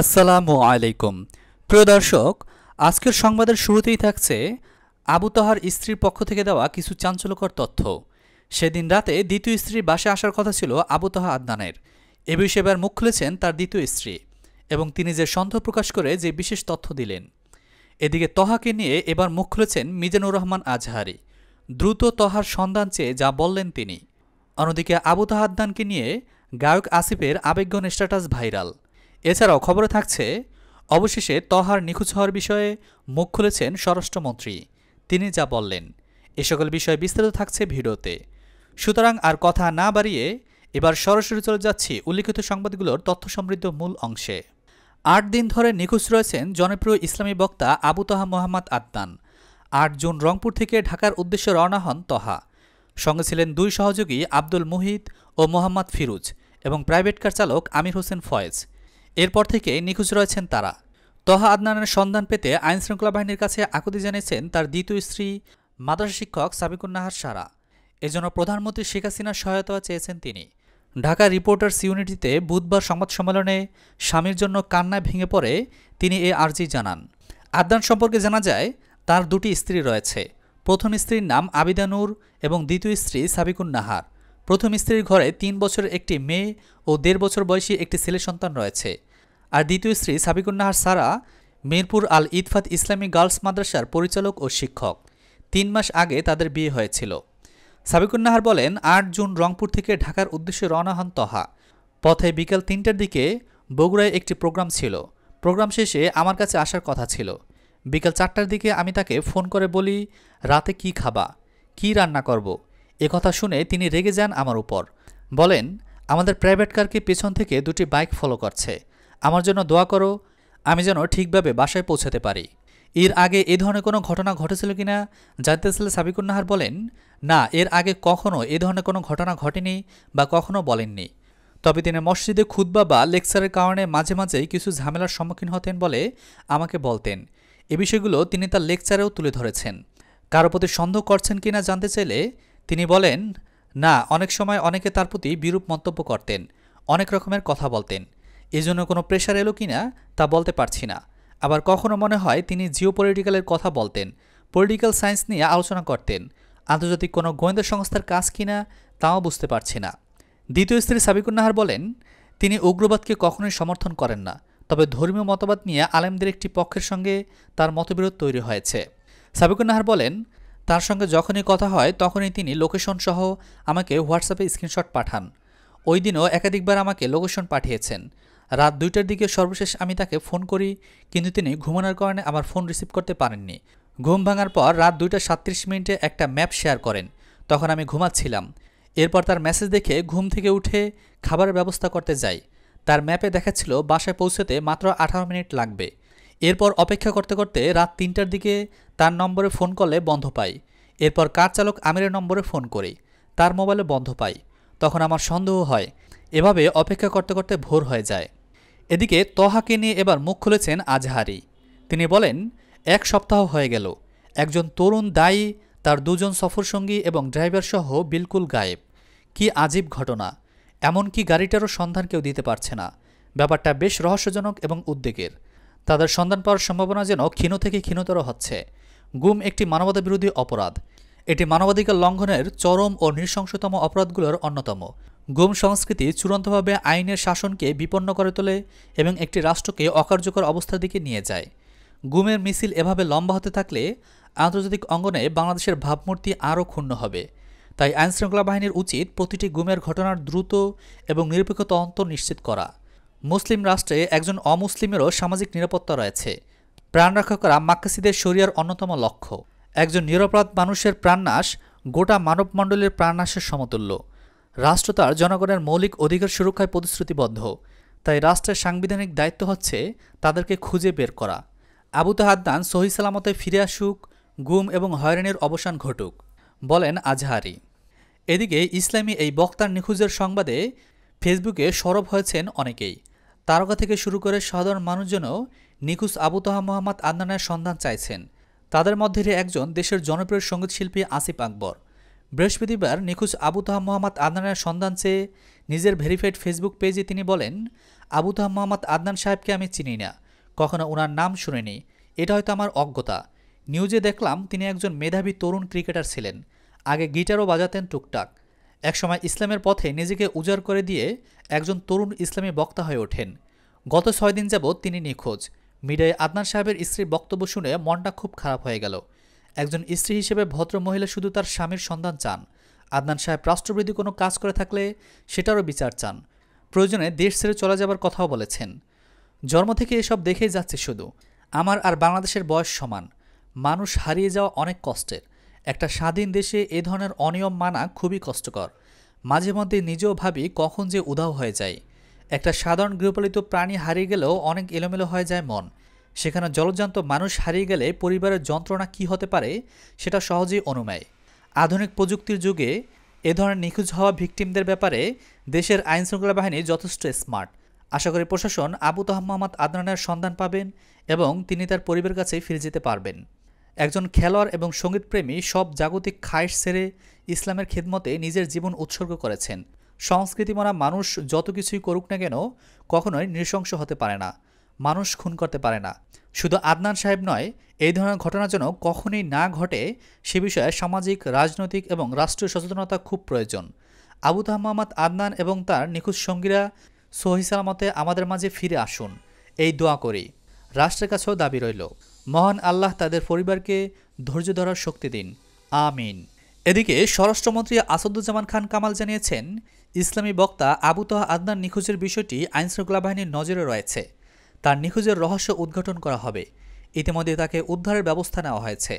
আসসালামু আলাইকুম প্রিয় দর্শক আজকের সংবাদের শুরুতেই থাকছে আবু তাহার স্ত্রীর পক্ষ থেকে দেওয়া কিছু চাঞ্চল্যকর তথ্য সেদিন রাতে দ্বিতীয় স্ত্রীর বাসে আসার কথা ছিল আবু তাহা আদনানের এ বিষয়ে এবার মুখ খুলেছেন তার দ্বিতীয় স্ত্রী এবং তিনি যে সন্দেহ প্রকাশ করে যে বিশেষ তথ্য দিলেন এদিকে তহাকে নিয়ে এবার মুখ খুলেছেন মিজানুর রহমান আজহারি দ্রুত তহার সন্ধান চেয়ে যা বললেন তিনি অন্যদিকে আবু তাহাদ্দানকে নিয়ে গায়ক আসিফের আবেগন স্ট্যাটাস ভাইরাল এছাড়াও খবরে থাকছে অবশেষে তহার নিখোঁজ হওয়ার বিষয়ে মুখ খুলেছেন স্বরাষ্ট্রমন্ত্রী তিনি যা বললেন এ সকল বিষয়ে বিস্তারিত থাকছে ভিডিওতে সুতরাং আর কথা না বাড়িয়ে এবার সরাসরি চলে যাচ্ছি উল্লিখিত সংবাদগুলোর তথ্য সমৃদ্ধ মূল অংশে আট দিন ধরে নিখোঁজ রয়েছেন জনপ্রিয় ইসলামী বক্তা আবু তহা মোহাম্মদ আদনান আট জুন রংপুর থেকে ঢাকার উদ্দেশ্যে রওনা হন তহা সঙ্গে ছিলেন দুই সহযোগী আব্দুল মুহিত ও মোহাম্মদ ফিরুজ এবং প্রাইভেট কার চালক আমির হোসেন ফয়েজ এরপর থেকে নিখোঁজ রয়েছেন তারা তহা আদনানের সন্ধান পেতে আইন শৃঙ্খলা বাহিনীর কাছে আকুতি জানিয়েছেন তার দ্বিতীয় স্ত্রী মাদ্রাসা শিক্ষক সাবিকুন্নাহার সারা এজন্য প্রধানমন্ত্রী শেখ হাসিনার সহায়তা চেয়েছেন তিনি ঢাকা রিপোর্টার্স ইউনিটিতে বুধবার সংবাদ সম্মেলনে স্বামীর জন্য কান্নায় ভেঙে পড়ে তিনি এ আর্জি জানান আদনান সম্পর্কে জানা যায় তার দুটি স্ত্রী রয়েছে প্রথম স্ত্রীর নাম আবিদানুর এবং দ্বিতীয় স্ত্রী সাবিকুন নাহার প্রথম স্ত্রীর ঘরে তিন বছরের একটি মেয়ে ও দেড় বছর বয়সী একটি ছেলে সন্তান রয়েছে আর দ্বিতীয় স্ত্রী সাবিকুন্নাহার সারা মিরপুর আল ইদফাত ইসলামী গার্লস মাদ্রাসার পরিচালক ও শিক্ষক তিন মাস আগে তাদের বিয়ে হয়েছিল সাবিকুন্নাহার বলেন আট জুন রংপুর থেকে ঢাকার উদ্দেশ্যে রওনা হন তহা পথে বিকাল তিনটার দিকে বগুড়ায় একটি প্রোগ্রাম ছিল প্রোগ্রাম শেষে আমার কাছে আসার কথা ছিল বিকাল চারটার দিকে আমি তাকে ফোন করে বলি রাতে কি খাবা কি রান্না করব এ কথা শুনে তিনি রেগে যান আমার উপর বলেন আমাদের প্রাইভেট কারকে পেছন থেকে দুটি বাইক ফলো করছে আমার জন্য দোয়া করো আমি যেন ঠিকভাবে বাসায় পৌঁছাতে পারি এর আগে এ ধরনের কোনো ঘটনা ঘটেছিল কি না জানতে চাইলে সাবিকুন্নাহার বলেন না এর আগে কখনও এ ধরনের কোনো ঘটনা ঘটেনি বা কখনও বলেননি তবে তিনি মসজিদে খুদ্া বা লেকচারের কারণে মাঝে মাঝেই কিছু ঝামেলার সম্মুখীন হতেন বলে আমাকে বলতেন এ বিষয়গুলো তিনি তার লেকচারেও তুলে ধরেছেন কারো প্রতি সন্দেহ করছেন কিনা জানতে চাইলে তিনি বলেন না অনেক সময় অনেকে তার প্রতি বিরূপ মন্তব্য করতেন অনেক রকমের কথা বলতেন এজন্য কোনো প্রেশার এলো কি না তা বলতে পারছি না আবার কখনো মনে হয় তিনি জিও পলিটিক্যালের কথা বলতেন পলিটিক্যাল সায়েন্স নিয়ে আলোচনা করতেন আন্তর্জাতিক কোনো গোয়েন্দা সংস্থার কাজ কিনা তাও বুঝতে পারছি না দ্বিতীয় স্ত্রী সাবিকুন্নাহার বলেন তিনি উগ্রবাদকে কখনোই সমর্থন করেন না তবে ধর্মীয় মতবাদ নিয়ে আলেমদের একটি পক্ষের সঙ্গে তার মতবিরোধ তৈরি হয়েছে সাবিকুন্নাহার বলেন তার সঙ্গে যখনই কথা হয় তখনই তিনি লোকেশন সহ আমাকে হোয়াটসঅ্যাপে স্ক্রিনশট পাঠান ওই দিনও একাধিকবার আমাকে লোকেশন পাঠিয়েছেন রাত দুইটার দিকে সর্বশেষ আমি তাকে ফোন করি কিন্তু তিনি ঘুমানোর কারণে আমার ফোন রিসিভ করতে পারেননি ঘুম ভাঙার পর রাত দুইটা সাত্রিশ মিনিটে একটা ম্যাপ শেয়ার করেন তখন আমি ঘুমাচ্ছিলাম এরপর তার মেসেজ দেখে ঘুম থেকে উঠে খাবারের ব্যবস্থা করতে যাই তার ম্যাপে দেখাচ্ছিল বাসায় পৌঁছতে মাত্র আঠারো মিনিট লাগবে এরপর অপেক্ষা করতে করতে রাত তিনটার দিকে তার নম্বরে ফোন করলে বন্ধ পাই এরপর কার চালক আমিরের নম্বরে ফোন করি তার মোবাইলে বন্ধ পাই তখন আমার সন্দেহ হয় এভাবে অপেক্ষা করতে করতে ভোর হয়ে যায় এদিকে তহাকে নিয়ে এবার মুখ খুলেছেন আজহারি তিনি বলেন এক সপ্তাহ হয়ে গেল একজন তরুণ দায়ী তার দুজন সফরসঙ্গী এবং ড্রাইভারসহ বিলকুল গায়েব কি আজীব ঘটনা এমনকি গাড়িটারও সন্ধান কেউ দিতে পারছে না ব্যাপারটা বেশ রহস্যজনক এবং উদ্বেগের তাদের সন্ধান পাওয়ার সম্ভাবনা যেন ক্ষীণ থেকে ক্ষীণতর হচ্ছে গুম একটি মানবতাবিরোধী অপরাধ এটি মানবাধিকার লঙ্ঘনের চরম ও নৃশংসতম অপরাধগুলোর অন্যতম গুম সংস্কৃতি চূড়ান্তভাবে আইনের শাসনকে বিপন্ন করে তোলে এবং একটি রাষ্ট্রকে অকার্যকর অবস্থার দিকে নিয়ে যায় গুমের মিছিল এভাবে লম্বা হতে থাকলে আন্তর্জাতিক অঙ্গনে বাংলাদেশের ভাবমূর্তি আরও ক্ষুণ্ণ হবে তাই আইনশৃঙ্খলা বাহিনীর উচিত প্রতিটি গুমের ঘটনার দ্রুত এবং নিরপেক্ষ তদন্ত নিশ্চিত করা মুসলিম রাষ্ট্রে একজন অমুসলিমেরও সামাজিক নিরাপত্তা রয়েছে প্রাণ রক্ষা করা মাক্কাসিদের শরিয়ার অন্যতম লক্ষ্য একজন নিরপরাধ মানুষের প্রাণনাশ গোটা মানবমণ্ডলের প্রাণনাশের সমতুল্য রাষ্ট্র তার জনগণের মৌলিক অধিকার সুরক্ষায় প্রতিশ্রুতিবদ্ধ তাই রাষ্ট্রের সাংবিধানিক দায়িত্ব হচ্ছে তাদেরকে খুঁজে বের করা আবু তাহাদ্দান সহি সালামতে ফিরে আসুক গুম এবং হয়রানির অবসান ঘটুক বলেন আজহারি এদিকে ইসলামী এই বক্তার নিখোঁজের সংবাদে ফেসবুকে সরব হয়েছেন অনেকেই তারকা থেকে শুরু করে সাধারণ মানুষজনও নিখোঁজ আবু তাহা মোহাম্মদ আদনানের সন্ধান চাইছেন তাদের মধ্যে একজন দেশের জনপ্রিয় সঙ্গীতশিল্পী আসিফ আকবর বৃহস্পতিবার নিখোঁজ আবু তাহা মোহাম্মদ আদনানের সন্ধান চেয়ে নিজের ভেরিফাইড ফেসবুক পেজে তিনি বলেন আবু তাহা মোহাম্মদ আদনান সাহেবকে আমি চিনি না কখনো ওনার নাম শুনিনি এটা হয়তো আমার অজ্ঞতা নিউজে দেখলাম তিনি একজন মেধাবী তরুণ ক্রিকেটার ছিলেন আগে গিটারও বাজাতেন টুকটাক একসময় ইসলামের পথে নিজেকে উজাড় করে দিয়ে একজন তরুণ ইসলামী বক্তা হয়ে ওঠেন গত ছয় দিন যাবৎ তিনি নিখোঁজ মিডিয়ায় আদনান সাহেবের স্ত্রীর বক্তব্য শুনে মনটা খুব খারাপ হয়ে গেল একজন স্ত্রী হিসেবে ভদ্র মহিলা শুধু তার স্বামীর সন্ধান চান আদনান সাহেব রাষ্ট্রবিরোধী কোনো কাজ করে থাকলে সেটারও বিচার চান প্রয়োজনে দেশ ছেড়ে চলে যাবার কথাও বলেছেন জন্ম থেকে এসব দেখেই যাচ্ছে শুধু আমার আর বাংলাদেশের বয়স সমান মানুষ হারিয়ে যাওয়া অনেক কষ্টের একটা স্বাধীন দেশে এ ধরনের অনিয়ম মানা খুবই কষ্টকর মাঝে মধ্যে নিজেও ভাবি কখন যে উধাও হয়ে যায় একটা সাধারণ গৃহপালিত প্রাণী হারিয়ে গেলেও অনেক এলোমেলো হয়ে যায় মন সেখানে জলজান্ত মানুষ হারিয়ে গেলে পরিবারের যন্ত্রণা কি হতে পারে সেটা সহজেই অনুমেয় আধুনিক প্রযুক্তির যুগে এ ধরনের নিখোঁজ হওয়া ভিকটিমদের ব্যাপারে দেশের আইনশৃঙ্খলা বাহিনী যথেষ্ট স্মার্ট আশা করি প্রশাসন আবু মোহাম্মদ আদনানের সন্ধান পাবেন এবং তিনি তার পরিবারের কাছে ফিরে যেতে পারবেন একজন খেলোয়াড় এবং সঙ্গীতপ্রেমী সব জাগতিক খায়েশ সেরে ইসলামের খেদমতে নিজের জীবন উৎসর্গ করেছেন সংস্কৃতিমনা মানুষ যত কিছুই করুক না কেন কখনোই নৃশংস হতে পারে না মানুষ খুন করতে পারে না শুধু আদনান সাহেব নয় এই ধরনের ঘটনা যেন কখনই না ঘটে সে বিষয়ে সামাজিক রাজনৈতিক এবং রাষ্ট্রীয় সচেতনতা খুব প্রয়োজন আবু তাহমাদ আদনান এবং তার নিখোঁজ সঙ্গীরা সহি সালামতে আমাদের মাঝে ফিরে আসুন এই দোয়া করি রাষ্ট্রের কাছেও দাবি রইল মহান আল্লাহ তাদের পরিবারকে ধৈর্য ধরার শক্তি দিন আমিন এদিকে স্বরাষ্ট্রমন্ত্রী আসাদুজ্জামান খান কামাল জানিয়েছেন ইসলামী বক্তা আবু আদনান নিখোঁজের বিষয়টি আইনশৃঙ্খলা বাহিনীর নজরে রয়েছে তার নিখোঁজের রহস্য উদ্ঘাটন করা হবে ইতিমধ্যে তাকে উদ্ধারের ব্যবস্থা নেওয়া হয়েছে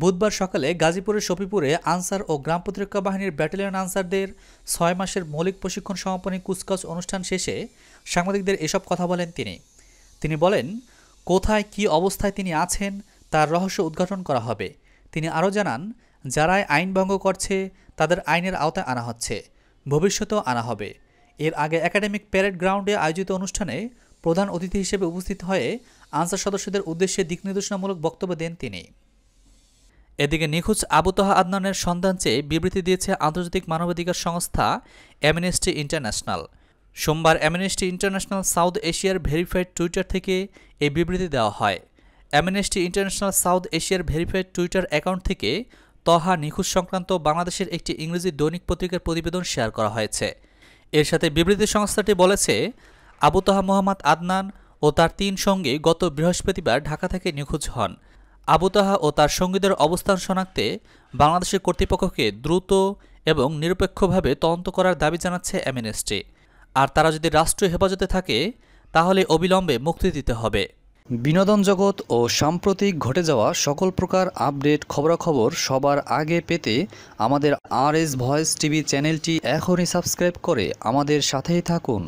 বুধবার সকালে গাজীপুরের সফিপুরে আনসার ও গ্রাম প্রতিরক্ষা বাহিনীর ব্যাটালিয়ন আনসারদের ছয় মাসের মৌলিক প্রশিক্ষণ সমাপনী কুচকাচ অনুষ্ঠান শেষে সাংবাদিকদের এসব কথা বলেন তিনি তিনি বলেন কোথায় কি অবস্থায় তিনি আছেন তার রহস্য উদ্ঘাটন করা হবে তিনি আরও জানান যারাই আইন ভঙ্গ করছে তাদের আইনের আওতায় আনা হচ্ছে ভবিষ্যতেও আনা হবে এর আগে একাডেমিক প্যারেড গ্রাউন্ডে আয়োজিত অনুষ্ঠানে প্রধান অতিথি হিসেবে উপস্থিত হয়ে আনসার সদস্যদের উদ্দেশ্যে নির্দেশনামূলক বক্তব্য দেন তিনি এদিকে নিখোঁজ আবুতহা আদনানের সন্ধান চেয়ে বিবৃতি দিয়েছে আন্তর্জাতিক মানবাধিকার সংস্থা অ্যামনেস্টি ইন্টারন্যাশনাল সোমবার অ্যামনেস্টি ইন্টারন্যাশনাল সাউথ এশিয়ার ভেরিফাইড টুইটার থেকে এই বিবৃতি দেওয়া হয় অ্যামনেস্টি ইন্টারন্যাশনাল সাউথ এশিয়ার ভেরিফাইড টুইটার অ্যাকাউন্ট থেকে তহা নিখোঁজ সংক্রান্ত বাংলাদেশের একটি ইংরেজি দৈনিক পত্রিকার প্রতিবেদন শেয়ার করা হয়েছে এর সাথে বিবৃতি সংস্থাটি বলেছে আবুতাহা মোহাম্মদ আদনান ও তার তিন সঙ্গী গত বৃহস্পতিবার ঢাকা থেকে নিখোঁজ হন আবুতাহা ও তার সঙ্গীদের অবস্থান শনাক্তে বাংলাদেশের কর্তৃপক্ষকে দ্রুত এবং নিরপেক্ষভাবে তদন্ত করার দাবি জানাচ্ছে অ্যামনেস্টি আর তারা যদি রাষ্ট্রীয় হেফাজতে থাকে তাহলে অবিলম্বে মুক্তি দিতে হবে বিনোদন জগৎ ও সাম্প্রতিক ঘটে যাওয়া সকল প্রকার আপডেট খবরাখবর সবার আগে পেতে আমাদের আর এস ভয়েস টিভি চ্যানেলটি এখনই সাবস্ক্রাইব করে আমাদের সাথেই থাকুন